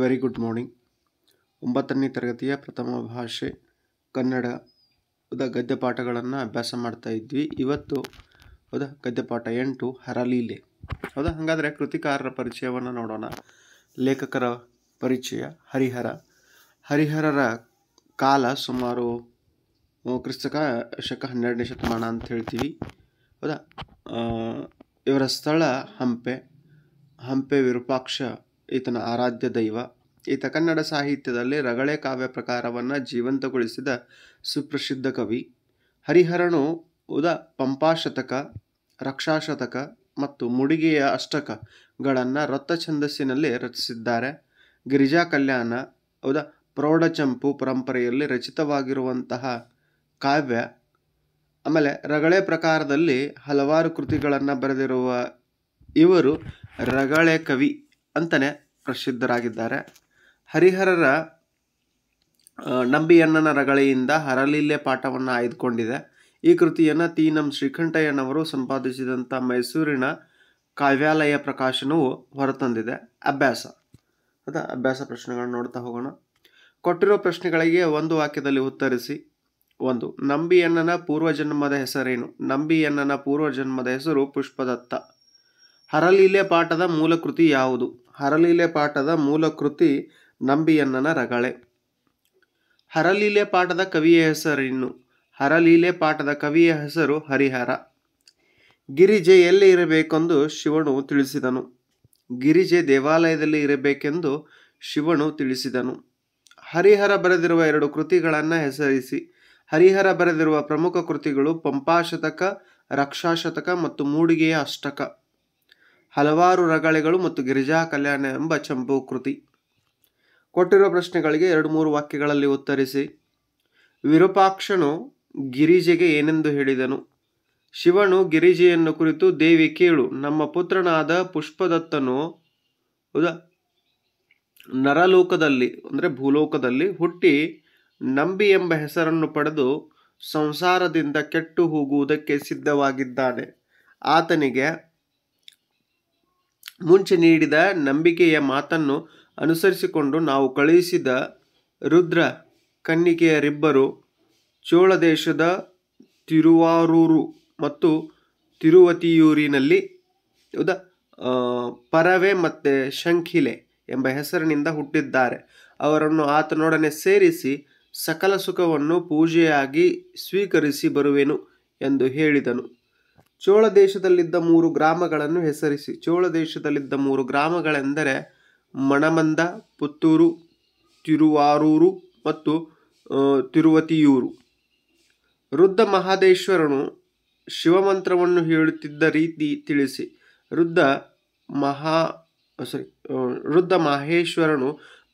very good morning ಒಂಬತ್ತನೇ ತರಗತಿಯ ಪ್ರಥಮ ಭಾಷೆ ಕನ್ನಡದ ಗದ್ಯಪಾಠಗಳನ್ನು ಅಭ್ಯಾಸ ಮಾಡ್ತಾ ಇದ್ವಿ ಇವತ್ತು ಹೌದಾ ಗದ್ಯಪಾಠ ಎಂಟು ಹರಲೀಲೆ ಹೌದಾ ಹಾಗಾದರೆ ಕೃತಿಕಾರರ ಪರಿಚಯವನ್ನು ನೋಡೋಣ ಲೇಖಕರ ಪರಿಚಯ ಹರಿಹರ ಹರಿಹರರ ಕಾಲ ಸುಮಾರು ಕ್ರಿಸ್ತಕ ಶಕ ಹನ್ನೆರಡನೇ ಶತಮಾನ ಅಂತ ಹೇಳ್ತೀವಿ ಹೌದಾ ಇವರ ಸ್ಥಳ ಹಂಪೆ ಹಂಪೆ ವಿರೂಪಾಕ್ಷ ಈತನ ಆರಾಧ್ಯ ದೈವ ಈತ ಕನ್ನಡ ಸಾಹಿತ್ಯದಲ್ಲಿ ರಗಳೆ ಕಾವ್ಯ ಪ್ರಕಾರವನ್ನು ಜೀವಂತಗೊಳಿಸಿದ ಸುಪ್ರಸಿದ್ಧ ಕವಿ ಹರಿಹರನು ಉದ ಪಂಪಾಶತಕ ರಕ್ಷಾಶತಕ ಮತ್ತು ಮುಡಿಗೆಯ ಅಷ್ಟಕಗಳನ್ನು ರತ್ತ ಛಂದಸ್ಸಿನಲ್ಲಿ ರಚಿಸಿದ್ದಾರೆ ಗಿರಿಜಾ ಕಲ್ಯಾಣ ಉದ ಪ್ರೌಢಚಂಪು ಪರಂಪರೆಯಲ್ಲಿ ರಚಿತವಾಗಿರುವಂತಹ ಕಾವ್ಯ ಆಮೇಲೆ ರಗಳೆ ಪ್ರಕಾರದಲ್ಲಿ ಹಲವಾರು ಕೃತಿಗಳನ್ನು ಬರೆದಿರುವ ಇವರು ರಗಳೆ ಕವಿ ಅಂತಲೇ ಪ್ರಸಿದ್ಧರಾಗಿದ್ದಾರೆ ಹರಿಹರರ ನಂಬಿಯಣ್ಣನ ರಗಳೆಯಿಂದ ಹರಲಿಲ್ಲೆ ಪಾಠವನ್ನು ಆಯ್ದುಕೊಂಡಿದೆ ಈ ಕೃತಿಯನ್ನು ತಿ ನಂ ಶ್ರೀಕಂಠಯ್ಯನವರು ಸಂಪಾದಿಸಿದಂಥ ಮೈಸೂರಿನ ಕಾವ್ಯಾಲಯ ಪ್ರಕಾಶನವು ಹೊರತಂದಿದೆ ಅಭ್ಯಾಸ ಅದ ಅಭ್ಯಾಸ ಪ್ರಶ್ನೆಗಳನ್ನು ನೋಡ್ತಾ ಹೋಗೋಣ ಕೊಟ್ಟಿರೋ ಪ್ರಶ್ನೆಗಳಿಗೆ ಒಂದು ವಾಕ್ಯದಲ್ಲಿ ಉತ್ತರಿಸಿ ಒಂದು ನಂಬಿಯಣ್ಣನ ಪೂರ್ವಜನ್ಮದ ಹೆಸರೇನು ನಂಬಿಯಣ್ಣನ ಪೂರ್ವಜನ್ಮದ ಹೆಸರು ಪುಷ್ಪದತ್ತ ಹರಲೀಲೆ ಪಾಠದ ಮೂಲ ಕೃತಿ ಯಾವುದು ಹರಲೀಲೆ ಪಾಠದ ಮೂಲ ಕೃತಿ ನಂಬಿಯನ್ನನ ರಗಳೆ ಹರಲೀಲೆ ಪಾಠದ ಕವಿಯ ಹೆಸರಿನ್ನು ಹರಲೀಲೆ ಪಾಠದ ಕವಿಯ ಹೆಸರು ಹರಿಹರ ಗಿರಿಜೆ ಎಲ್ಲಿ ಇರಬೇಕೆಂದು ಶಿವನು ತಿಳಿಸಿದನು ಗಿರಿಜೆ ದೇವಾಲಯದಲ್ಲಿ ಇರಬೇಕೆಂದು ಶಿವನು ತಿಳಿಸಿದನು ಹರಿಹರ ಬರೆದಿರುವ ಎರಡು ಕೃತಿಗಳನ್ನು ಹೆಸರಿಸಿ ಹರಿಹರ ಬರೆದಿರುವ ಪ್ರಮುಖ ಕೃತಿಗಳು ಪಂಪಾಶತಕ ರಕ್ಷಾಶತಕ ಮತ್ತು ಮೂಡಿಗೆಯ ಅಷ್ಟಕ ಹಲವಾರು ರಗಳೆಗಳು ಮತ್ತು ಗಿರಿಜಾ ಕಲ್ಯಾಣ ಎಂಬ ಚಂಬು ಕೃತಿ ಕೊಟ್ಟಿರುವ ಪ್ರಶ್ನೆಗಳಿಗೆ ಎರಡು ಮೂರು ವಾಕ್ಯಗಳಲ್ಲಿ ಉತ್ತರಿಸಿ ವಿರೂಪಾಕ್ಷನು ಗಿರಿಜೆಗೆ ಏನೆಂದು ಹೇಳಿದನು ಶಿವನು ಗಿರಿಜೆಯನ್ನು ಕುರಿತು ದೇವಿ ಕೇಳು ನಮ್ಮ ಪುತ್ರನಾದ ಪುಷ್ಪದತ್ತನು ಉದ ನರಲೋಕದಲ್ಲಿ ಅಂದರೆ ಭೂಲೋಕದಲ್ಲಿ ಹುಟ್ಟಿ ನಂಬಿ ಎಂಬ ಹೆಸರನ್ನು ಪಡೆದು ಸಂಸಾರದಿಂದ ಕೆಟ್ಟು ಹೋಗುವುದಕ್ಕೆ ಸಿದ್ಧವಾಗಿದ್ದಾನೆ ಆತನಿಗೆ ಮುಂಚೆ ನೀಡಿದ ನಂಬಿಕೆಯ ಮಾತನ್ನು ಅನುಸರಿಸಿಕೊಂಡು ನಾವು ಕಳುಹಿಸಿದ ರುದ್ರ ಕನ್ನಿಕೆಯರಿಬ್ಬರು ಚೋಳದೇಶದ ತಿರುವಾರೂರು ಮತ್ತು ತಿರುವತಿಯೂರಿನಲ್ಲಿ ಉದ ಪರವೆ ಮತ್ತು ಶಂಖಿಲೆ ಎಂಬ ಹೆಸರಿನಿಂದ ಹುಟ್ಟಿದ್ದಾರೆ ಅವರನ್ನು ಆತನೊಡನೆ ಸೇರಿಸಿ ಸಕಲ ಸುಖವನ್ನು ಪೂಜೆಯಾಗಿ ಸ್ವೀಕರಿಸಿ ಬರುವೆನು ಎಂದು ಹೇಳಿದನು ಚೋಳ ದೇಶದಲ್ಲಿದ್ದ ಮೂರು ಗ್ರಾಮಗಳನ್ನು ಹೆಸರಿಸಿ ಚೋಳ ದೇಶದಲ್ಲಿದ್ದ ಮೂರು ಗ್ರಾಮಗಳೆಂದರೆ ಮಣಮಂದ ಪುತ್ತೂರು ತಿರುವಾರೂರು ಮತ್ತು ತಿರುವತಿಯೂರು ವೃದ್ಧ ಮಹಾದೇಶ್ವರನು ಶಿವಮಂತ್ರವನ್ನು ಹೇಳುತ್ತಿದ್ದ ರೀತಿ ತಿಳಿಸಿ ವೃದ್ಧ ಮಹಾ ಸಾರಿ ವೃದ್ಧ ಮಹೇಶ್ವರನು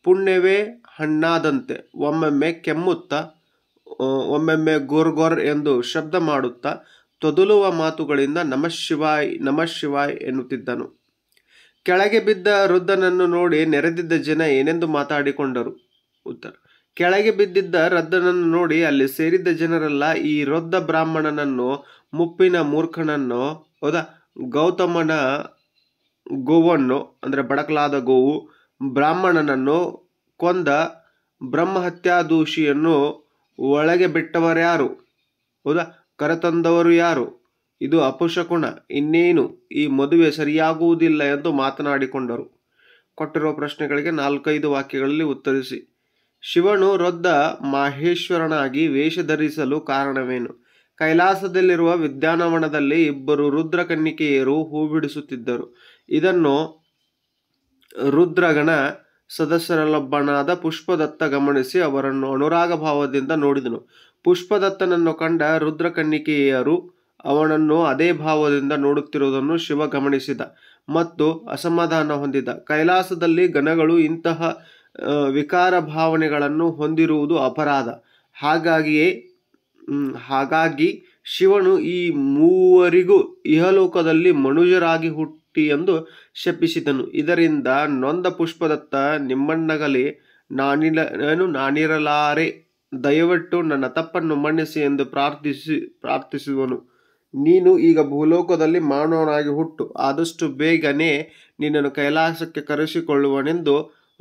ಪುಣ್ಯವೇ ಹಣ್ಣಾದಂತೆ ಒಮ್ಮೊಮ್ಮೆ ಕೆಮ್ಮುತ್ತಾ ಒಮ್ಮೊಮ್ಮೆ ಗೊರ್ ಗೊರ್ ಎಂದು ಶಬ್ದ ಮಾಡುತ್ತಾ ತೊದಲುವ ಮಾತುಗಳಿಂದ ನಮಃ ಶಿವಾಯ್ ನಮಃ ಶಿವಾಯ್ ಎನ್ನುತ್ತಿದ್ದನು ಕೆಳಗೆ ಬಿದ್ದ ವೃದ್ಧನನ್ನು ನೋಡಿ ನೆರೆದಿದ್ದ ಜನ ಏನೆಂದು ಮಾತಾಡಿಕೊಂಡರು ಉತ್ತರ ಕೆಳಗೆ ಬಿದ್ದಿದ್ದ ರದ್ದನನ್ನು ನೋಡಿ ಅಲ್ಲಿ ಸೇರಿದ್ದ ಜನರೆಲ್ಲ ಈ ವೃದ್ಧ ಬ್ರಾಹ್ಮಣನನ್ನು ಮುಪ್ಪಿನ ಮೂರ್ಖನನ್ನು ಹೌದಾ ಗೌತಮನ ಗೋವನ್ನು ಅಂದರೆ ಬಡಕಲಾದ ಗೋವು ಬ್ರಾಹ್ಮಣನನ್ನು ಕೊಂದ ಬ್ರಹ್ಮಹತ್ಯಾದೂಷಿಯನ್ನು ಒಳಗೆ ಬಿಟ್ಟವರ್ಯಾರು ಹೌದಾ ಕರೆತಂದವರು ಯಾರು ಇದು ಅಪುಶಕುಣ ಇನ್ನೇನು ಈ ಮದುವೆ ಸರಿಯಾಗುವುದಿಲ್ಲ ಎಂದು ಮಾತನಾಡಿಕೊಂಡರು ಕೊಟ್ಟಿರುವ ಪ್ರಶ್ನೆಗಳಿಗೆ ನಾಲ್ಕೈದು ವಾಕ್ಯಗಳಲ್ಲಿ ಉತ್ತರಿಸಿ ಶಿವನು ರೊದ್ದ ಮಾಹೇಶ್ವರನಾಗಿ ವೇಷ ಧರಿಸಲು ಕಾರಣವೇನು ಕೈಲಾಸದಲ್ಲಿರುವ ವಿದ್ಯಾನವನದಲ್ಲಿ ಇಬ್ಬರು ರುದ್ರಕನ್ನಿಕೆಯರು ಕನ್ನಿಕೆಯರು ಹೂ ಬಿಡಿಸುತ್ತಿದ್ದರು ಇದನ್ನು ರುದ್ರಗಣ ಸದಸ್ಯರಲ್ಲೊಬ್ಬನಾದ ಪುಷ್ಪದತ್ತ ಗಮನಿಸಿ ಅವರನ್ನು ಅನುರಾಗ ಭಾವದಿಂದ ನೋಡಿದನು ಪುಷ್ಪದತ್ತನನ್ನು ಕಂಡ ರುದ್ರಕನ್ನಿಕೆಯರು ಅವನನ್ನು ಅದೇ ಭಾವದಿಂದ ನೋಡುತ್ತಿರುವುದನ್ನು ಶಿವ ಗಮನಿಸಿದ ಮತ್ತು ಅಸಮಾಧಾನ ಹೊಂದಿದ ಕೈಲಾಸದಲ್ಲಿ ಗಣಗಳು ಇಂತಹ ವಿಕಾರ ಭಾವನೆಗಳನ್ನು ಹೊಂದಿರುವುದು ಅಪರಾಧ ಹಾಗಾಗಿಯೇ ಹಾಗಾಗಿ ಶಿವನು ಈ ಮೂವರಿಗೂ ಇಹಲೋಕದಲ್ಲಿ ಮನುಜರಾಗಿ ಹುಟ್ಟಿ ಎಂದು ಶಪಿಸಿದನು ಇದರಿಂದ ನೊಂದ ಪುಷ್ಪದತ್ತ ನಿಮ್ಮಣ್ಣಗಲೇ ನಾನಿಲ ನಾನಿರಲಾರೆ ದಯವಿಟ್ಟು ನನ್ನ ತಪ್ಪನ್ನು ಮನ್ನಿಸಿ ಎಂದು ಪ್ರಾರ್ಥಿಸಿ ಪ್ರಾರ್ಥಿಸುವನು ನೀನು ಈಗ ಭೂಲೋಕದಲ್ಲಿ ಮಾನವನಾಗಿ ಹುಟ್ಟು ಆದಷ್ಟು ಬೇಗನೆ ನಿನ್ನನ್ನು ಕೈಲಾಸಕ್ಕೆ ಕರೆಸಿಕೊಳ್ಳುವನೆಂದು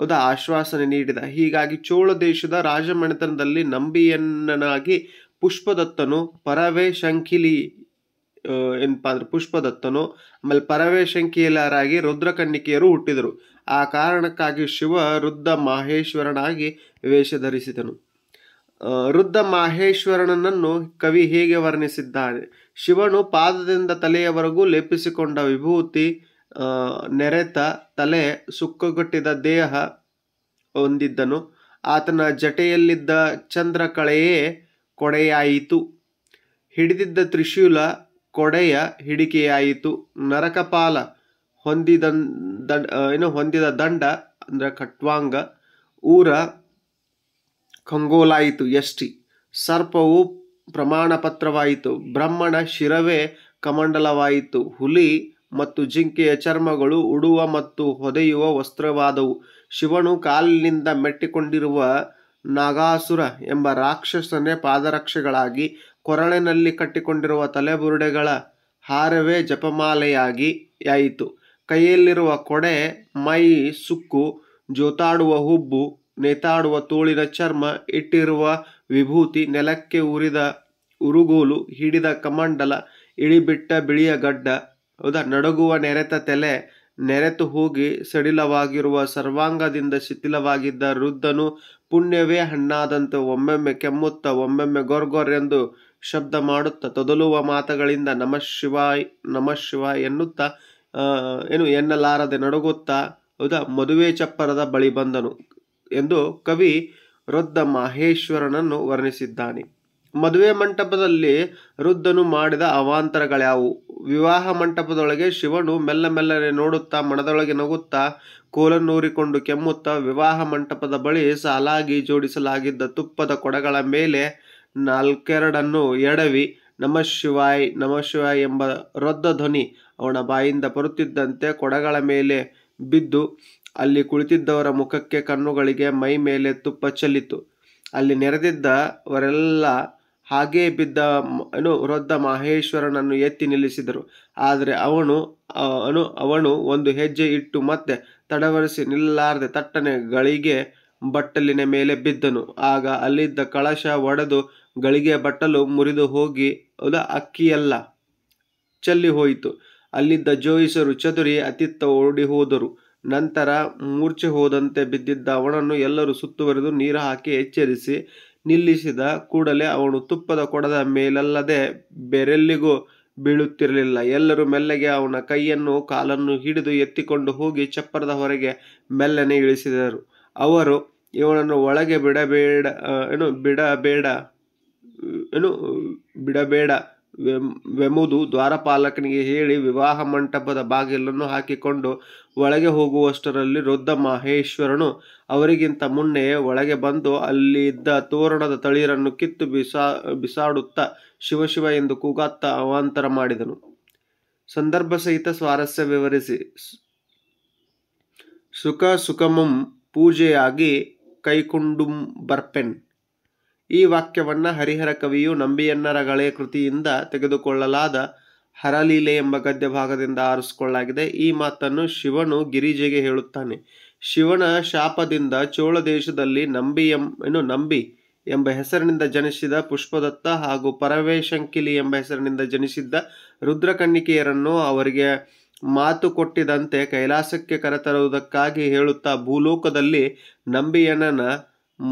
ಉದ ಆಶ್ವಾಸನೆ ನೀಡಿದ ಹೀಗಾಗಿ ಚೋಳ ದೇಶದ ರಾಜಮನೆತನದಲ್ಲಿ ನಂಬಿಯನ್ನನಾಗಿ ಪುಷ್ಪದತ್ತನು ಪರವೇ ಶಂಕಿಲಿ ಏನಪ್ಪ ಅಂದ್ರೆ ಪುಷ್ಪದತ್ತನು ಆಮೇಲೆ ಪರವೇ ಶಂಖಿಲರಾಗಿ ರುದ್ರಕನ್ನಿಕೆಯರು ಹುಟ್ಟಿದರು ಆ ಕಾರಣಕ್ಕಾಗಿ ಶಿವ ರುದ್ರ ಮಹೇಶ್ವರನಾಗಿ ವೇಷ ಧರಿಸಿದನು ವೃದ್ಧ ಮಾಹೇಶ್ವರನನ್ನು ಕವಿ ಹೇಗೆ ವರ್ಣಿಸಿದ್ದಾರೆ ಶಿವನು ಪಾದದಿಂದ ತಲೆಯವರೆಗೂ ಲೇಪಿಸಿಕೊಂಡ ವಿಭೂತಿ ನೆರೆತ ತಲೆ ಸುಕ್ಕುಗಟ್ಟಿದ ದೇಹ ಹೊಂದಿದ್ದನು ಆತನ ಜಟೆಯಲ್ಲಿದ್ದ ಚಂದ್ರ ಕಳೆಯೇ ಕೊಡೆಯಾಯಿತು ಹಿಡಿದಿದ್ದ ತ್ರಿಶೂಲ ಕೊಡೆಯ ಹಿಡಿಕೆಯಾಯಿತು ನರಕಪಾಲ ಹೊಂದಿದ ದಂಡ ಏನು ಹೊಂದಿದ ದಂಡ ಅಂದರೆ ಕಟ್ವಾಂಗ ಊರ ಕಂಗೋಲಾಯಿತು ಎಷ್ಟಿ ಸರ್ಪವು ಪ್ರಮಾಣಪತ್ರವಾಯಿತು ಬ್ರಹ್ಮಣ ಶಿರವೇ ಕಮಂಡಲವಾಯಿತು ಹುಲಿ ಮತ್ತು ಜಿಂಕೆಯ ಚರ್ಮಗಳು ಉಡುವ ಮತ್ತು ಹೊದೆಯುವ ವಸ್ತ್ರವಾದವು ಶಿವನು ಕಾಲಿನಿಂದ ಮೆಟ್ಟಿಕೊಂಡಿರುವ ನಾಗಾಸುರ ಎಂಬ ರಾಕ್ಷಸನೇ ಪಾದರಕ್ಷೆಗಳಾಗಿ ಕೊರಳಿನಲ್ಲಿ ಕಟ್ಟಿಕೊಂಡಿರುವ ತಲೆಬುರುಡೆಗಳ ಹಾರವೇ ಜಪಮಾಲೆಯಾಗಿ ಯಾಯಿತು ಕೈಯಲ್ಲಿರುವ ಕೊಡೆ ಮೈ ಸುಕ್ಕು ಜೋತಾಡುವ ಹುಬ್ಬು ನೇತಾಡುವ ತೋಳಿನ ಚರ್ಮ ಇಟ್ಟಿರುವ ವಿಭೂತಿ ನೆಲಕ್ಕೆ ಉರಿದ ಉರುಗೋಲು ಹಿಡಿದ ಕಮಂಡಲ ಇಳಿಬಿಟ್ಟ ಬಿಳಿಯ ಗಡ್ಡ ಹೌದಾ ನಡುಗುವ ನೆರೆತ ತಲೆ ನೆರೆತು ಹೋಗಿ ಸಡಿಲವಾಗಿರುವ ಸರ್ವಾಂಗದಿಂದ ಶಿಥಿಲವಾಗಿದ್ದ ವೃದ್ಧನು ಪುಣ್ಯವೇ ಹಣ್ಣಾದಂತೆ ಒಮ್ಮೊಮ್ಮೆ ಕೆಮ್ಮುತ್ತ ಒಮ್ಮೆಮ್ಮೆ ಎಂದು ಶಬ್ದ ಮಾಡುತ್ತಾ ತೊದಲುವ ಮಾತುಗಳಿಂದ ನಮಃ ಶಿವಾಯ್ ನಮಃ ಶಿವಾಯ್ ಎನ್ನುತ್ತಾ ಏನು ಎನ್ನಲಾರದೆ ನಡುಗುತ್ತಾ ಹೌದಾ ಮದುವೆ ಚಪ್ಪರದ ಬಳಿ ಬಂದನು ಎಂದು ಕವಿ ರೊದ್ದ ಮಹೇಶ್ವರನನ್ನು ವರ್ಣಿಸಿದ್ದಾನೆ ಮದುವೆ ಮಂಟಪದಲ್ಲಿ ವೃದ್ಧನು ಮಾಡಿದ ಅವಾಂತರಗಳ್ಯಾವು ವಿವಾಹ ಮಂಟಪದೊಳಗೆ ಶಿವನು ಮೆಲ್ಲ ಮೆಲ್ಲನೆ ನೋಡುತ್ತಾ ಮನದೊಳಗೆ ನಗುತ್ತಾ ಕೋಲನ್ನೂರಿಕೊಂಡು ಕೆಮ್ಮುತ್ತಾ ವಿವಾಹ ಮಂಟಪದ ಬಳಿ ಸಾಲಾಗಿ ಜೋಡಿಸಲಾಗಿದ್ದ ತುಪ್ಪದ ಕೊಡಗಳ ಮೇಲೆ ನಾಲ್ಕೆರಡನ್ನು ಎಡವಿ ನಮ ಶಿವಾಯ್ ನಮ ಶಿವಾಯ್ ಎಂಬ ರೊದ್ದ ಧ್ವನಿ ಅವನ ಬಾಯಿಂದ ಬರುತ್ತಿದ್ದಂತೆ ಕೊಡಗಳ ಮೇಲೆ ಬಿದ್ದು ಅಲ್ಲಿ ಕುಳಿತಿದ್ದವರ ಮುಖಕ್ಕೆ ಕಣ್ಣುಗಳಿಗೆ ಮೈ ಮೇಲೆ ತುಪ್ಪ ಚೆಲ್ಲಿತು ಅಲ್ಲಿ ನೆರೆದಿದ್ದವರೆಲ್ಲ ಹಾಗೇ ಬಿದ್ದ ಅನು ವೃದ್ಧ ಮಹೇಶ್ವರನನ್ನು ಎತ್ತಿ ನಿಲ್ಲಿಸಿದರು ಆದರೆ ಅವನು ಅನು ಅವನು ಒಂದು ಹೆಜ್ಜೆ ಇಟ್ಟು ಮತ್ತೆ ತಡವರಿಸಿ ನಿಲ್ಲಾರದೆ ತಟ್ಟನೆ ಗಳಿಗೆ ಬಟ್ಟಲಿನ ಮೇಲೆ ಬಿದ್ದನು ಆಗ ಅಲ್ಲಿದ್ದ ಕಳಶ ಒಡೆದು ಗಳಿಗೆ ಬಟ್ಟಲು ಮುರಿದು ಹೋಗಿ ಅದ ಅಕ್ಕಿಯಲ್ಲ ಚಲ್ಲಿ ಹೋಯಿತು ಅಲ್ಲಿದ್ದ ಜೋಯಿಸರು ಚದುರಿ ಅತಿತ್ತ ಓಡಿ ಹೋದರು ನಂತರ ಮೂರ್ಛೆ ಹೋದಂತೆ ಬಿದ್ದಿದ್ದ ಅವನನ್ನು ಎಲ್ಲರೂ ಸುತ್ತುವರೆದು ನೀರು ಹಾಕಿ ಎಚ್ಚರಿಸಿ ನಿಲ್ಲಿಸಿದ ಕೂಡಲೇ ಅವನು ತುಪ್ಪದ ಕೊಡದ ಮೇಲಲ್ಲದೆ ಬೆರೆಲ್ಲಿಗೂ ಬೀಳುತ್ತಿರಲಿಲ್ಲ ಎಲ್ಲರೂ ಮೆಲ್ಲಗೆ ಅವನ ಕೈಯನ್ನು ಕಾಲನ್ನು ಹಿಡಿದು ಎತ್ತಿಕೊಂಡು ಹೋಗಿ ಚಪ್ಪರದ ಹೊರಗೆ ಮೆಲ್ಲನೆ ಇಳಿಸಿದರು ಅವರು ಇವನನ್ನು ಒಳಗೆ ಬಿಡಬೇಡ ಏನು ಬಿಡಬೇಡ ಏನು ಬಿಡಬೇಡ ವೆಮುದು ದ್ವಾರಪಾಲಕನಿಗೆ ಹೇಳಿ ವಿವಾಹ ಮಂಟಪದ ಬಾಗಿಲನ್ನು ಹಾಕಿಕೊಂಡು ಒಳಗೆ ಹೋಗುವಷ್ಟರಲ್ಲಿ ರುದ್ಧ ಮಹೇಶ್ವರನು ಅವರಿಗಿಂತ ಮುನ್ನೆ ಒಳಗೆ ಬಂದು ಅಲ್ಲಿ ಇದ್ದ ತೋರಣದ ತಳಿರನ್ನು ಕಿತ್ತು ಬಿಸಾ ಬಿಸಾಡುತ್ತಾ ಶಿವಶಿವ ಎಂದು ಕೂಗಾತ್ತ ಅವಾಂತರ ಮಾಡಿದನು ಸಂದರ್ಭ ಸಹಿತ ಸ್ವಾರಸ್ಯ ವಿವರಿಸಿ ಸುಖ ಸುಖಮಂ ಪೂಜೆಯಾಗಿ ಕೈಕುಂಡುಂ ಬರ್ಪೆನ್ ಈ ವಾಕ್ಯವನ್ನು ಹರಿಹರ ಕವಿಯು ನಂಬಿಯನ್ನರಗಳೇ ಕೃತಿಯಿಂದ ತೆಗೆದುಕೊಳ್ಳಲಾದ ಹರಲೀಲೆ ಎಂಬ ಗದ್ಯ ಭಾಗದಿಂದ ಆರಿಸಿಕೊಳ್ಳಲಾಗಿದೆ ಈ ಮಾತನ್ನು ಶಿವನು ಗಿರಿಜೆಗೆ ಹೇಳುತ್ತಾನೆ ಶಿವನ ಶಾಪದಿಂದ ಚೋಳ ದೇಶದಲ್ಲಿ ನಂಬಿ ಎಂ ಏನು ನಂಬಿ ಎಂಬ ಹೆಸರಿನಿಂದ ಜನಿಸಿದ ಪುಷ್ಪದತ್ತ ಹಾಗೂ ಪರವೇಶಂಕಿಲಿ ಎಂಬ ಹೆಸರಿನಿಂದ ಜನಿಸಿದ್ದ ರುದ್ರಕನ್ನಿಕೆಯರನ್ನು ಅವರಿಗೆ ಮಾತು ಕೊಟ್ಟಿದಂತೆ ಕೈಲಾಸಕ್ಕೆ ಕರೆತರುವುದಕ್ಕಾಗಿ ಹೇಳುತ್ತಾ ಭೂಲೋಕದಲ್ಲಿ ನಂಬಿಯನನ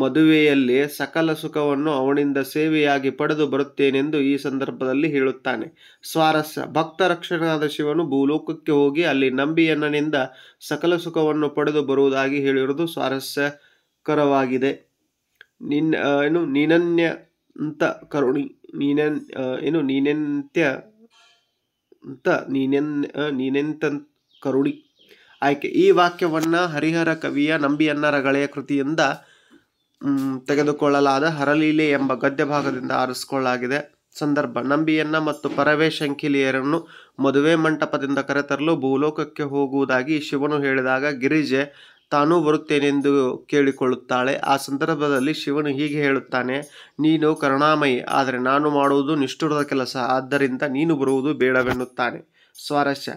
ಮದುವೆಯಲ್ಲಿ ಸಕಲ ಸುಖವನ್ನು ಅವನಿಂದ ಸೇವೆಯಾಗಿ ಪಡೆದು ಬರುತ್ತೇನೆಂದು ಈ ಸಂದರ್ಭದಲ್ಲಿ ಹೇಳುತ್ತಾನೆ ಸ್ವಾರಸ್ಯ ಭಕ್ತ ರಕ್ಷಣಾದ ಶಿವನು ಭೂಲೋಕಕ್ಕೆ ಹೋಗಿ ಅಲ್ಲಿ ನಂಬಿಯನ್ನನಿಂದ ಸಕಲ ಸುಖವನ್ನು ಪಡೆದು ಬರುವುದಾಗಿ ಹೇಳಿರುವುದು ಸ್ವಾರಸ್ಯಕರವಾಗಿದೆ ನಿನ್ನ ಏನು ನೀನನ್ಯ ಅಂತ ಕರುಣಿ ನೀನ ಏನು ನೀನೆಂತ್ಯ ಅಂತ ನೀನೆನ್ ನೀನೆಂತ ಕರುಣಿ ಆಯ್ಕೆ ಈ ವಾಕ್ಯವನ್ನು ಹರಿಹರ ಕವಿಯ ನಂಬಿಯನ್ನರ ಕೃತಿಯಿಂದ ತೆಗೆದುಕೊಳ್ಳಲಾದ ಹರಲೀಲೆ ಎಂಬ ಗದ್ಯಭಾಗದಿಂದ ಆರಿಸಿಕೊಳ್ಳಲಾಗಿದೆ ಸಂದರ್ಭ ನಂಬಿಯನ್ನ ಮತ್ತು ಪರವೇ ಶಂಕಿಲಿಯರನ್ನು ಮದುವೆ ಮಂಟಪದಿಂದ ಕರೆತರಲು ಭೂಲೋಕಕ್ಕೆ ಹೋಗುವುದಾಗಿ ಶಿವನು ಹೇಳಿದಾಗ ಗಿರಿಜೆ ತಾನೂ ಬರುತ್ತೇನೆಂದು ಕೇಳಿಕೊಳ್ಳುತ್ತಾಳೆ ಆ ಸಂದರ್ಭದಲ್ಲಿ ಶಿವನು ಹೀಗೆ ಹೇಳುತ್ತಾನೆ ನೀನು ಕರುಣಾಮಯಿ ಆದರೆ ನಾನು ಮಾಡುವುದು ನಿಷ್ಠುರದ ಕೆಲಸ ಆದ್ದರಿಂದ ನೀನು ಬರುವುದು ಬೇಡವೆನ್ನುತ್ತಾನೆ ಸ್ವಾರಸ್ಯ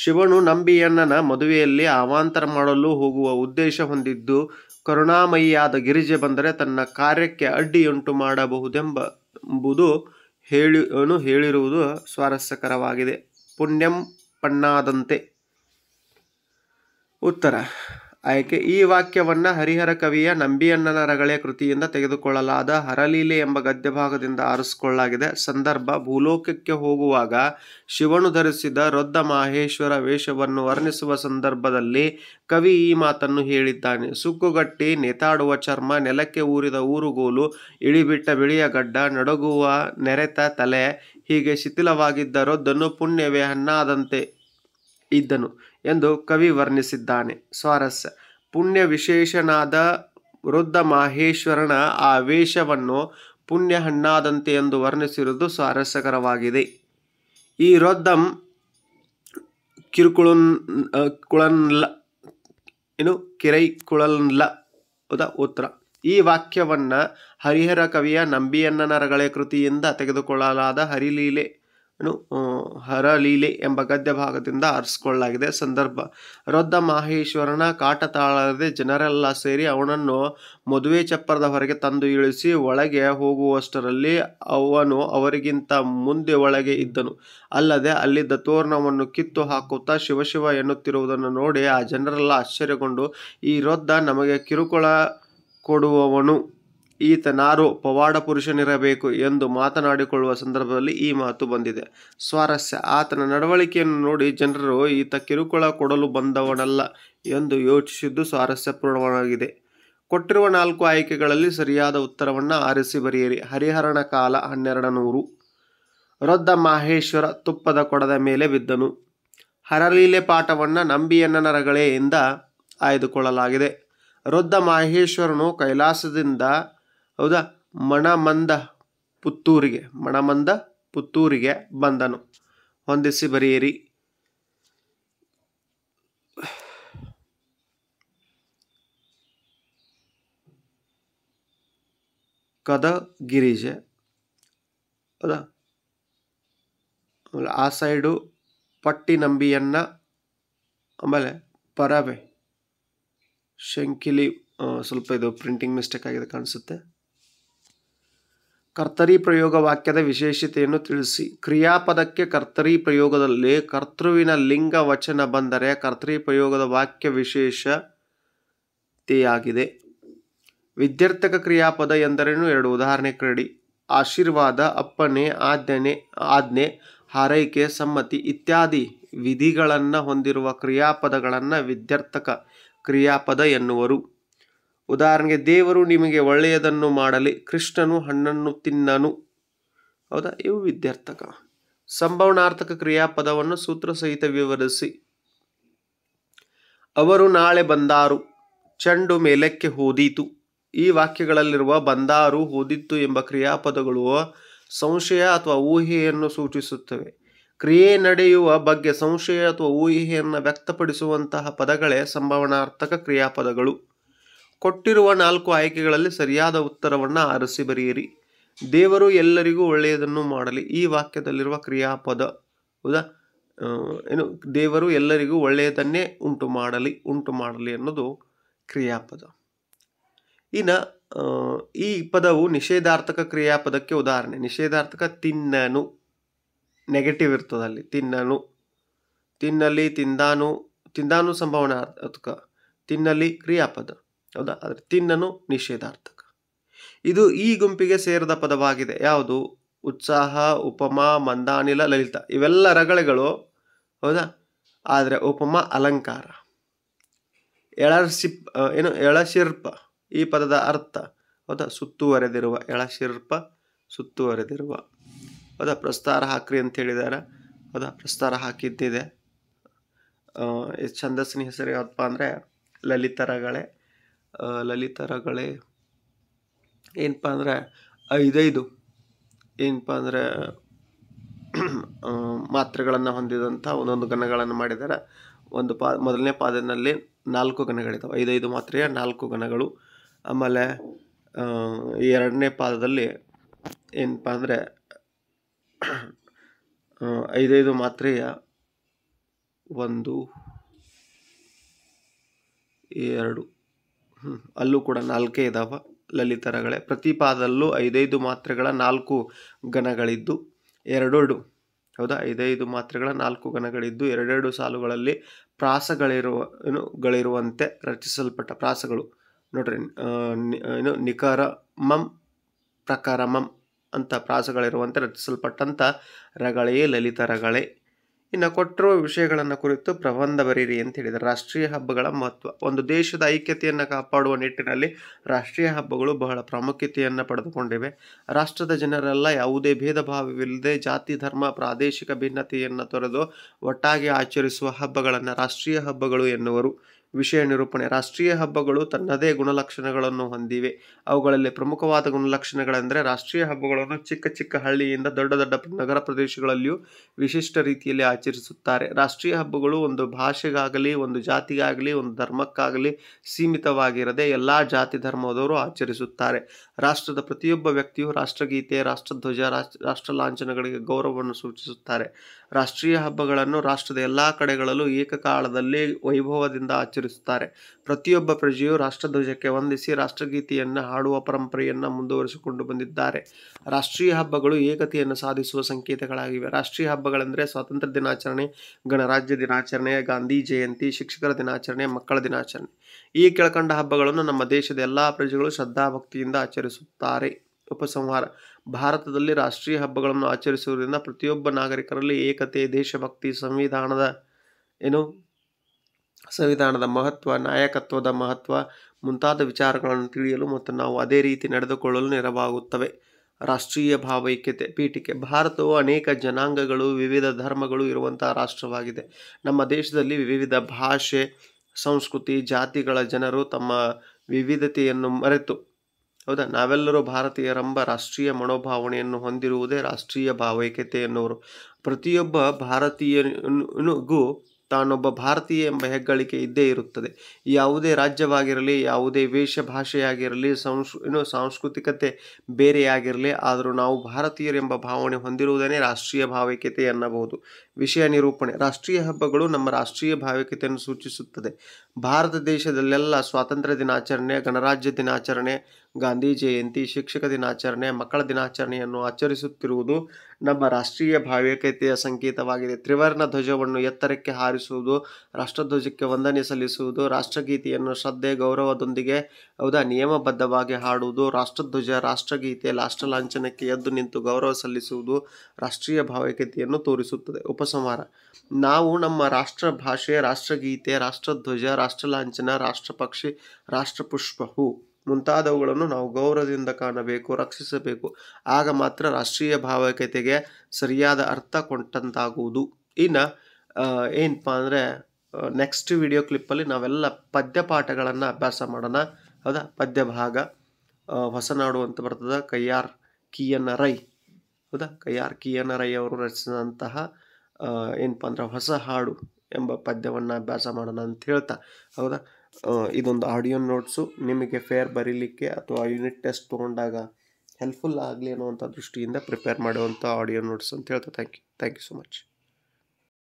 ಶಿವನು ನಂಬಿಯಣ್ಣನ ಮದುವೆಯಲ್ಲಿ ಅವಾಂತರ ಮಾಡಲು ಹೋಗುವ ಉದ್ದೇಶ ಹೊಂದಿದ್ದು ಕರುಣಾಮಯಿಯಾದ ಗಿರಿಜೆ ಬಂದರೆ ತನ್ನ ಕಾರ್ಯಕ್ಕೆ ಅಡ್ಡಿಯುಂಟು ಮಾಡಬಹುದೆಂಬ ಎಂಬುದು ಹೇಳಿ ಹೇಳಿರುವುದು ಸ್ವಾರಸ್ಯಕರವಾಗಿದೆ ಪುಣ್ಯಂ ಪಣ್ಣಾದಂತೆ ಉತ್ತರ ಆಯ್ಕೆ ಈ ವಾಕ್ಯವನ್ನು ಹರಿಹರ ಕವಿಯ ನಂಬಿಯಣ್ಣನ ರಗಳೆ ಕೃತಿಯಿಂದ ತೆಗೆದುಕೊಳ್ಳಲಾದ ಹರಲೀಲೆ ಎಂಬ ಗದ್ಯಭಾಗದಿಂದ ಆರಿಸಿಕೊಳ್ಳಲಾಗಿದೆ ಸಂದರ್ಭ ಭೂಲೋಕಕ್ಕೆ ಹೋಗುವಾಗ ಶಿವನು ಧರಿಸಿದ ರೊದ್ದ ಮಾಹೇಶ್ವರ ವೇಷವನ್ನು ವರ್ಣಿಸುವ ಸಂದರ್ಭದಲ್ಲಿ ಕವಿ ಈ ಮಾತನ್ನು ಹೇಳಿದ್ದಾನೆ ಸುಕ್ಕುಗಟ್ಟಿ ನೇತಾಡುವ ಚರ್ಮ ನೆಲಕ್ಕೆ ಊರಿದ ಊರುಗೋಲು ಇಳಿಬಿಟ್ಟ ಬಿಳಿಯ ಗಡ್ಡ ನಡಗುವ ನೆರೆತ ತಲೆ ಹೀಗೆ ಶಿಥಿಲವಾಗಿದ್ದ ರೊದ್ದನ್ನು ಪುಣ್ಯವೇ ಹಣ್ಣಾದಂತೆ ಇದ್ದನು ಎಂದು ಕವಿ ವರ್ಣಿಸಿದ್ದಾನೆ ಸ್ವಾರಸ್ಯ ಪುಣ್ಯ ವಿಶೇಷನಾದ ವೃದ್ಧ ಮಹೇಶ್ವರನ ಆ ವೇಷವನ್ನು ಪುಣ್ಯ ಹಣ್ಣಾದಂತೆ ಎಂದು ವರ್ಣಿಸಿರುವುದು ಸ್ವಾರಸ್ಯಕರವಾಗಿದೆ ಈ ರೊದ್ದಂ ಕಿರುಕುಳನ್ ಕುಳನ್ಲ ಏನು ಕಿರೈ ಕುಳನ್ಲ ಉತ್ತರ ಈ ವಾಕ್ಯವನ್ನು ಹರಿಹರ ಕವಿಯ ನಂಬಿಯಣ್ಣನರಗಳೆ ಕೃತಿಯಿಂದ ತೆಗೆದುಕೊಳ್ಳಲಾದ ಹರಿಲೀಲೆ ಹರಲೀಲೆ ಎಂಬ ಗದ್ಯ ಭಾಗದಿಂದ ಆರಿಸಿಕೊಳ್ಳಲಾಗಿದೆ ಸಂದರ್ಭ ರೊದ್ದ ಮಹೇಶ್ವರನ ಕಾಟ ತಾಳದೆ ಜನರೆಲ್ಲ ಸೇರಿ ಅವನನ್ನು ಮದುವೆ ಚಪ್ಪರದ ಹೊರಗೆ ತಂದು ಇಳಿಸಿ ಒಳಗೆ ಹೋಗುವಷ್ಟರಲ್ಲಿ ಅವನು ಅವರಿಗಿಂತ ಮುಂದೆ ಒಳಗೆ ಇದ್ದನು ಅಲ್ಲದೆ ಅಲ್ಲಿದ್ದ ತೋರಣವನ್ನು ಕಿತ್ತು ಹಾಕುತ್ತಾ ಶಿವಶಿವ ಎನ್ನುತ್ತಿರುವುದನ್ನು ನೋಡಿ ಆ ಜನರೆಲ್ಲ ಆಶ್ಚರ್ಯಗೊಂಡು ಈ ರೊದ್ದ ನಮಗೆ ಕಿರುಕುಳ ಕೊಡುವವನು ಈತನಾರು ಪುರುಷನಿರಬೇಕು ಎಂದು ಮಾತನಾಡಿಕೊಳ್ಳುವ ಸಂದರ್ಭದಲ್ಲಿ ಈ ಮಾತು ಬಂದಿದೆ ಸ್ವಾರಸ್ಯ ಆತನ ನಡವಳಿಕೆಯನ್ನು ನೋಡಿ ಜನರು ಈತ ಕಿರುಕುಳ ಕೊಡಲು ಬಂದವನಲ್ಲ ಎಂದು ಯೋಚಿಸಿದ್ದು ಸ್ವಾರಸ್ಯಪೂರ್ಣವಾಗಿದೆ ಕೊಟ್ಟಿರುವ ನಾಲ್ಕು ಆಯ್ಕೆಗಳಲ್ಲಿ ಸರಿಯಾದ ಉತ್ತರವನ್ನು ಆರಿಸಿ ಬರೆಯಿರಿ ಹರಿಹರಣ ಕಾಲ ಹನ್ನೆರಡು ನೂರು ರೊದ್ದ ಮಾಹೇಶ್ವರ ತುಪ್ಪದ ಕೊಡದ ಮೇಲೆ ಬಿದ್ದನು ಹರಲೀಲೆ ಪಾಠವನ್ನು ನಂಬಿಯನ್ನ ರಗಳೆಯಿಂದ ಆಯ್ದುಕೊಳ್ಳಲಾಗಿದೆ ರೊದ್ದ ಮಾಹೇಶ್ವರನು ಕೈಲಾಸದಿಂದ ಹೌದಾ ಮಣಮಂದ ಪುತ್ತೂರಿಗೆ ಮಣಮಂದ ಪುತ್ತೂರಿಗೆ ಬಂದನು ಹೊಂದಿಸಿ ಬರೆಯಿರಿ ಕದಗಿರಿಜೆ ಹೌದಾ ಆ ಸೈಡು ನಂಬಿಯನ್ನ ಆಮೇಲೆ ಪರವೆ ಶಂಕಿಲಿ ಸ್ವಲ್ಪ ಇದು ಪ್ರಿಂಟಿಂಗ್ ಮಿಸ್ಟೇಕ್ ಆಗಿದೆ ಕಾಣಿಸುತ್ತೆ ಕರ್ತರಿ ಪ್ರಯೋಗ ವಾಕ್ಯದ ವಿಶೇಷತೆಯನ್ನು ತಿಳಿಸಿ ಕ್ರಿಯಾಪದಕ್ಕೆ ಕರ್ತರಿ ಪ್ರಯೋಗದಲ್ಲಿ ಕರ್ತೃವಿನ ಲಿಂಗ ವಚನ ಬಂದರೆ ಕರ್ತರಿ ಪ್ರಯೋಗದ ವಾಕ್ಯ ವಿಶೇಷತೆಯಾಗಿದೆ ವಿದ್ಯಾರ್ಥಕ ಕ್ರಿಯಾಪದ ಎಂದರೇನು ಎರಡು ಉದಾಹರಣೆ ಕ್ರೀಡಿ ಆಶೀರ್ವಾದ ಅಪ್ಪಣೆ ಆಜ್ಞೆ ಆಜ್ಞೆ ಹಾರೈಕೆ ಸಮ್ಮತಿ ಇತ್ಯಾದಿ ವಿಧಿಗಳನ್ನು ಹೊಂದಿರುವ ಕ್ರಿಯಾಪದಗಳನ್ನು ವಿದ್ಯಾರ್ಥಕ ಕ್ರಿಯಾಪದ ಎನ್ನುವರು ಉದಾಹರಣೆಗೆ ದೇವರು ನಿಮಗೆ ಒಳ್ಳೆಯದನ್ನು ಮಾಡಲಿ ಕೃಷ್ಣನು ಹಣ್ಣನ್ನು ತಿನ್ನನು ಹೌದಾ ಇವು ವಿದ್ಯಾರ್ಥಕ ಸಂಭವನಾರ್ಥಕ ಕ್ರಿಯಾಪದವನ್ನು ಸೂತ್ರ ಸಹಿತ ವಿವರಿಸಿ ಅವರು ನಾಳೆ ಬಂದಾರು ಚೆಂಡು ಮೇಲಕ್ಕೆ ಹೋದೀತು ಈ ವಾಕ್ಯಗಳಲ್ಲಿರುವ ಬಂದಾರು ಹೋದಿತ್ತು ಎಂಬ ಕ್ರಿಯಾಪದಗಳು ಸಂಶಯ ಅಥವಾ ಊಹೆಯನ್ನು ಸೂಚಿಸುತ್ತವೆ ಕ್ರಿಯೆ ನಡೆಯುವ ಬಗ್ಗೆ ಸಂಶಯ ಅಥವಾ ಊಹೆಯನ್ನು ವ್ಯಕ್ತಪಡಿಸುವಂತಹ ಪದಗಳೇ ಸಂಭವನಾರ್ಥಕ ಕ್ರಿಯಾಪದಗಳು ಕೊಟ್ಟಿರುವ ನಾಲ್ಕು ಆಯ್ಕೆಗಳಲ್ಲಿ ಸರಿಯಾದ ಉತ್ತರವನ್ನು ಆರಿಸಿ ಬರೆಯಿರಿ ದೇವರು ಎಲ್ಲರಿಗೂ ಒಳ್ಳೆಯದನ್ನು ಮಾಡಲಿ ಈ ವಾಕ್ಯದಲ್ಲಿರುವ ಕ್ರಿಯಾಪದ ಹೌದಾ ಏನು ದೇವರು ಎಲ್ಲರಿಗೂ ಒಳ್ಳೆಯದನ್ನೇ ಉಂಟು ಮಾಡಲಿ ಉಂಟು ಮಾಡಲಿ ಅನ್ನೋದು ಕ್ರಿಯಾಪದ ಇನ್ನು ಈ ಪದವು ನಿಷೇಧಾರ್ಥಕ ಕ್ರಿಯಾಪದಕ್ಕೆ ಉದಾಹರಣೆ ನಿಷೇಧಾರ್ಥಕ ತಿನ್ನನು ನೆಗೆಟಿವ್ ಇರ್ತದೆ ಅಲ್ಲಿ ತಿನ್ನನು ತಿನ್ನಲಿ ತಿಂದಾನು ತಿಂದಾನು ಸಂಭಾವನಾರ್ಥಕ ತಿನ್ನಲಿ ಕ್ರಿಯಾಪದ ಹೌದಾ ಆದರೆ ತಿನ್ನನು ನಿಷೇಧಾರ್ಥಕ ಇದು ಈ ಗುಂಪಿಗೆ ಸೇರಿದ ಪದವಾಗಿದೆ ಯಾವುದು ಉತ್ಸಾಹ ಉಪಮಾ ಮಂದಾನಿಲ ಲಲಿತ ಇವೆಲ್ಲ ರಗಳೆಗಳು ಹೌದಾ ಆದರೆ ಉಪಮಾ ಅಲಂಕಾರ ಎಳಸಿಪ್ ಏನು ಎಳಶಿರ್ಪ ಈ ಪದದ ಅರ್ಥ ಹೌದಾ ಸುತ್ತುವರೆದಿರುವ ಎಳಶಿರ್ಪ ಸುತ್ತುವರೆದಿರುವ ಹೌದಾ ಪ್ರಸ್ತಾರ ಹಾಕ್ರಿ ಅಂತ ಹೇಳಿದಾರ ಹೌದಾ ಪ್ರಸ್ತಾರ ಹಾಕಿದ್ದಿದೆ ಛಂದಸ್ಸಿನ ಹೆಸರು ಯಾವುದಪ್ಪ ಅಂದರೆ ಲಲಿತರಗಳೇ ಲಲಿತ ರಗಳೇ ಏನಪ್ಪ ಅಂದರೆ ಐದೈದು ಏನಪ್ಪ ಅಂದರೆ ಮಾತ್ರೆಗಳನ್ನು ಹೊಂದಿದಂಥ ಒಂದೊಂದು ಗಣಗಳನ್ನು ಮಾಡಿದರೆ ಒಂದು ಪಾ ಮೊದಲನೇ ಪಾದದಲ್ಲಿ ನಾಲ್ಕು ಗಣಗಳಿದ್ದಾವೆ ಐದೈದು ಮಾತ್ರೆಯ ನಾಲ್ಕು ಗಣಗಳು ಆಮೇಲೆ ಎರಡನೇ ಪಾದದಲ್ಲಿ ಏನಪ್ಪ ಅಂದರೆ ಐದೈದು ಮಾತ್ರೆಯ ಒಂದು ಎರಡು ಅಲ್ಲೂ ಕೂಡ ನಾಲ್ಕೇ ಇದ್ದಾವೆ ಲಲಿತರಗಳೇ ಪ್ರತಿ ಪಾದಲ್ಲೂ ಐದೈದು ಮಾತ್ರೆಗಳ ನಾಲ್ಕು ಗಣಗಳಿದ್ದು ಎರಡೆರಡು ಹೌದಾ ಐದೈದು ಮಾತ್ರೆಗಳ ನಾಲ್ಕು ಗಣಗಳಿದ್ದು ಎರಡೆರಡು ಸಾಲುಗಳಲ್ಲಿ ಪ್ರಾಸಗಳಿರುವ ಏನು ಗಳಿರುವಂತೆ ರಚಿಸಲ್ಪಟ್ಟ ಪ್ರಾಸಗಳು ನೋಡ್ರಿ ಏನು ನಿಖರ ಮಂ ಪ್ರಕಾರ ಮಂ ಅಂತ ಪ್ರಾಸಗಳಿರುವಂತೆ ರಚಿಸಲ್ಪಟ್ಟಂಥ ರಗಳೇ ಲಲಿತರಗಳೇ ಇನ್ನು ಕೊಟ್ಟಿರುವ ವಿಷಯಗಳನ್ನು ಕುರಿತು ಪ್ರಬಂಧ ಬರೀರಿ ಅಂತ ಹೇಳಿದರೆ ರಾಷ್ಟ್ರೀಯ ಹಬ್ಬಗಳ ಮಹತ್ವ ಒಂದು ದೇಶದ ಐಕ್ಯತೆಯನ್ನು ಕಾಪಾಡುವ ನಿಟ್ಟಿನಲ್ಲಿ ರಾಷ್ಟ್ರೀಯ ಹಬ್ಬಗಳು ಬಹಳ ಪ್ರಾಮುಖ್ಯತೆಯನ್ನು ಪಡೆದುಕೊಂಡಿವೆ ರಾಷ್ಟ್ರದ ಜನರೆಲ್ಲ ಯಾವುದೇ ಭೇದ ಭಾವವಿಲ್ಲದೆ ಜಾತಿ ಧರ್ಮ ಪ್ರಾದೇಶಿಕ ಭಿನ್ನತೆಯನ್ನು ತೊರೆದು ಒಟ್ಟಾಗಿ ಆಚರಿಸುವ ಹಬ್ಬಗಳನ್ನು ರಾಷ್ಟ್ರೀಯ ಹಬ್ಬಗಳು ಎನ್ನುವರು ವಿಷಯ ನಿರೂಪಣೆ ರಾಷ್ಟ್ರೀಯ ಹಬ್ಬಗಳು ತನ್ನದೇ ಗುಣಲಕ್ಷಣಗಳನ್ನು ಹೊಂದಿವೆ ಅವುಗಳಲ್ಲಿ ಪ್ರಮುಖವಾದ ಗುಣಲಕ್ಷಣಗಳೆಂದರೆ ರಾಷ್ಟ್ರೀಯ ಹಬ್ಬಗಳನ್ನು ಚಿಕ್ಕ ಚಿಕ್ಕ ಹಳ್ಳಿಯಿಂದ ದೊಡ್ಡ ದೊಡ್ಡ ನಗರ ಪ್ರದೇಶಗಳಲ್ಲಿಯೂ ವಿಶಿಷ್ಟ ರೀತಿಯಲ್ಲಿ ಆಚರಿಸುತ್ತಾರೆ ರಾಷ್ಟ್ರೀಯ ಹಬ್ಬಗಳು ಒಂದು ಭಾಷೆಗಾಗಲಿ ಒಂದು ಜಾತಿಗಾಗಲಿ ಒಂದು ಧರ್ಮಕ್ಕಾಗಲಿ ಸೀಮಿತವಾಗಿರದೆ ಎಲ್ಲ ಜಾತಿ ಧರ್ಮದವರು ಆಚರಿಸುತ್ತಾರೆ ರಾಷ್ಟ್ರದ ಪ್ರತಿಯೊಬ್ಬ ವ್ಯಕ್ತಿಯು ರಾಷ್ಟ್ರಗೀತೆ ರಾಷ್ಟ್ರಧ್ವಜ ರಾಷ್ಟ್ರ ಲಾಂಛನಗಳಿಗೆ ಗೌರವವನ್ನು ಸೂಚಿಸುತ್ತಾರೆ ರಾಷ್ಟ್ರೀಯ ಹಬ್ಬಗಳನ್ನು ರಾಷ್ಟ್ರದ ಎಲ್ಲ ಕಡೆಗಳಲ್ಲೂ ಏಕಕಾಲದಲ್ಲಿ ವೈಭವದಿಂದ ಆಚರಿಸ ಆಚರಿಸುತ್ತಾರೆ ಪ್ರತಿಯೊಬ್ಬ ಪ್ರಜೆಯು ರಾಷ್ಟ್ರಧ್ವಜಕ್ಕೆ ವಂದಿಸಿ ರಾಷ್ಟ್ರಗೀತೆಯನ್ನು ಹಾಡುವ ಪರಂಪರೆಯನ್ನು ಮುಂದುವರಿಸಿಕೊಂಡು ಬಂದಿದ್ದಾರೆ ರಾಷ್ಟ್ರೀಯ ಹಬ್ಬಗಳು ಏಕತೆಯನ್ನು ಸಾಧಿಸುವ ಸಂಕೇತಗಳಾಗಿವೆ ರಾಷ್ಟ್ರೀಯ ಹಬ್ಬಗಳೆಂದರೆ ಸ್ವಾತಂತ್ರ್ಯ ದಿನಾಚರಣೆ ಗಣರಾಜ್ಯ ದಿನಾಚರಣೆ ಗಾಂಧಿ ಜಯಂತಿ ಶಿಕ್ಷಕರ ದಿನಾಚರಣೆ ಮಕ್ಕಳ ದಿನಾಚರಣೆ ಈ ಕೆಳಕಂಡ ಹಬ್ಬಗಳನ್ನು ನಮ್ಮ ದೇಶದ ಎಲ್ಲ ಪ್ರಜೆಗಳು ಶ್ರದ್ಧಾಭಕ್ತಿಯಿಂದ ಆಚರಿಸುತ್ತಾರೆ ಉಪಸಂಹಾರ ಭಾರತದಲ್ಲಿ ರಾಷ್ಟ್ರೀಯ ಹಬ್ಬಗಳನ್ನು ಆಚರಿಸುವುದರಿಂದ ಪ್ರತಿಯೊಬ್ಬ ನಾಗರಿಕರಲ್ಲಿ ಏಕತೆ ದೇಶಭಕ್ತಿ ಸಂವಿಧಾನದ ಏನು ಸಂವಿಧಾನದ ಮಹತ್ವ ನಾಯಕತ್ವದ ಮಹತ್ವ ಮುಂತಾದ ವಿಚಾರಗಳನ್ನು ತಿಳಿಯಲು ಮತ್ತು ನಾವು ಅದೇ ರೀತಿ ನಡೆದುಕೊಳ್ಳಲು ನೆರವಾಗುತ್ತವೆ ರಾಷ್ಟ್ರೀಯ ಭಾವೈಕ್ಯತೆ ಪೀಠಿಕೆ ಭಾರತವು ಅನೇಕ ಜನಾಂಗಗಳು ವಿವಿಧ ಧರ್ಮಗಳು ಇರುವಂತಹ ರಾಷ್ಟ್ರವಾಗಿದೆ ನಮ್ಮ ದೇಶದಲ್ಲಿ ವಿವಿಧ ಭಾಷೆ ಸಂಸ್ಕೃತಿ ಜಾತಿಗಳ ಜನರು ತಮ್ಮ ವಿವಿಧತೆಯನ್ನು ಮರೆತು ಹೌದಾ ನಾವೆಲ್ಲರೂ ಭಾರತೀಯರೆಂಬ ರಾಷ್ಟ್ರೀಯ ಮನೋಭಾವನೆಯನ್ನು ಹೊಂದಿರುವುದೇ ರಾಷ್ಟ್ರೀಯ ಭಾವೈಕ್ಯತೆ ಎನ್ನುವರು ಪ್ರತಿಯೊಬ್ಬ ಭಾರತೀಯನಿಗೂ ತಾನೊಬ್ಬ ಭಾರತೀಯ ಎಂಬ ಹೆಗ್ಗಳಿಕೆ ಇದ್ದೇ ಇರುತ್ತದೆ ಯಾವುದೇ ರಾಜ್ಯವಾಗಿರಲಿ ಯಾವುದೇ ವೇಷ ಭಾಷೆಯಾಗಿರಲಿ ಸಂಸ್ ಏನು ಸಾಂಸ್ಕೃತಿಕತೆ ಬೇರೆಯಾಗಿರಲಿ ಆದರೂ ನಾವು ಭಾರತೀಯರೆಂಬ ಭಾವನೆ ಹೊಂದಿರುವುದನ್ನೇ ರಾಷ್ಟ್ರೀಯ ಭಾವೈಕ್ಯತೆ ಎನ್ನಬಹುದು ವಿಷಯ ನಿರೂಪಣೆ ರಾಷ್ಟ್ರೀಯ ಹಬ್ಬಗಳು ನಮ್ಮ ರಾಷ್ಟ್ರೀಯ ಭಾವಿಕತೆಯನ್ನು ಸೂಚಿಸುತ್ತದೆ ಭಾರತ ದೇಶದಲ್ಲೆಲ್ಲ ಸ್ವಾತಂತ್ರ್ಯ ದಿನಾಚರಣೆ ಗಣರಾಜ್ಯ ದಿನಾಚರಣೆ ಗಾಂಧಿ ಜಯಂತಿ ಶಿಕ್ಷಕ ದಿನಾಚರಣೆ ಮಕ್ಕಳ ದಿನಾಚರಣೆಯನ್ನು ಆಚರಿಸುತ್ತಿರುವುದು ನಮ್ಮ ರಾಷ್ಟ್ರೀಯ ಭಾವಿಕತೆಯ ಸಂಕೇತವಾಗಿದೆ ತ್ರಿವರ್ಣ ಧ್ವಜವನ್ನು ಎತ್ತರಕ್ಕೆ ಹಾರಿಸುವುದು ರಾಷ್ಟ್ರಧ್ವಜಕ್ಕೆ ವಂದನೆ ಸಲ್ಲಿಸುವುದು ರಾಷ್ಟ್ರಗೀತೆಯನ್ನು ಶ್ರದ್ಧೆ ಗೌರವದೊಂದಿಗೆ ಹೌದಾ ನಿಯಮಬದ್ಧವಾಗಿ ಹಾಡುವುದು ರಾಷ್ಟ್ರಧ್ವಜ ರಾಷ್ಟ್ರಗೀತೆ ರಾಷ್ಟ್ರ ಲಾಂಛನಕ್ಕೆ ಎದ್ದು ನಿಂತು ಗೌರವ ಸಲ್ಲಿಸುವುದು ರಾಷ್ಟ್ರೀಯ ಭಾವೈಕ್ಯತೆಯನ್ನು ತೋರಿಸುತ್ತದೆ ಉಪಸಂಹಾರ ನಾವು ನಮ್ಮ ರಾಷ್ಟ್ರ ಭಾಷೆ ರಾಷ್ಟ್ರಗೀತೆ ರಾಷ್ಟ್ರಧ್ವಜ ರಾಷ್ಟ್ರ ಲಾಂಛನ ರಾಷ್ಟ್ರಪಕ್ಷಿ ರಾಷ್ಟ್ರಪುಷ್ಪ ಹೂ ಮುಂತಾದವುಗಳನ್ನು ನಾವು ಗೌರವದಿಂದ ಕಾಣಬೇಕು ರಕ್ಷಿಸಬೇಕು ಆಗ ಮಾತ್ರ ರಾಷ್ಟ್ರೀಯ ಭಾವೈಕ್ಯತೆಗೆ ಸರಿಯಾದ ಅರ್ಥ ಕೊಟ್ಟಂತಾಗುವುದು ಇನ್ನು ಏನಪ್ಪ ಅಂದರೆ ನೆಕ್ಸ್ಟ್ ವಿಡಿಯೋ ಕ್ಲಿಪ್ಪಲ್ಲಿ ನಾವೆಲ್ಲ ಪದ್ಯಪಾಠಗಳನ್ನು ಅಭ್ಯಾಸ ಮಾಡೋಣ ಹೌದಾ ಪದ್ಯ ಭಾಗ ಹೊಸನಾಡು ಅಂತ ಬರ್ತದೆ ಕೈಯಾರ್ ಕಿಯನ ರೈ ಹೌದಾ ಕೈಯಾರ್ ಕಿಯನ ರೈ ಅವರು ರಚಿಸಿದಂತಹ ಏನಪ್ಪ ಅಂದ್ರೆ ಹೊಸ ಹಾಡು ಎಂಬ ಪದ್ಯವನ್ನು ಅಭ್ಯಾಸ ಮಾಡೋಣ ಅಂತ ಹೇಳ್ತಾ ಹೌದಾ ಇದೊಂದು ಆಡಿಯೋ ನೋಟ್ಸು ನಿಮಗೆ ಫೇರ್ ಬರೀಲಿಕ್ಕೆ ಅಥವಾ ಯೂನಿಟ್ ಟೆಸ್ಟ್ ತೊಗೊಂಡಾಗ ಹೆಲ್ಪ್ಫುಲ್ ಆಗಲಿ ಅನ್ನುವಂಥ ದೃಷ್ಟಿಯಿಂದ ಪ್ರಿಪೇರ್ ಮಾಡುವಂಥ ಆಡಿಯೋ ನೋಟ್ಸ್ ಅಂತ ಹೇಳ್ತಾ thank you thank you so much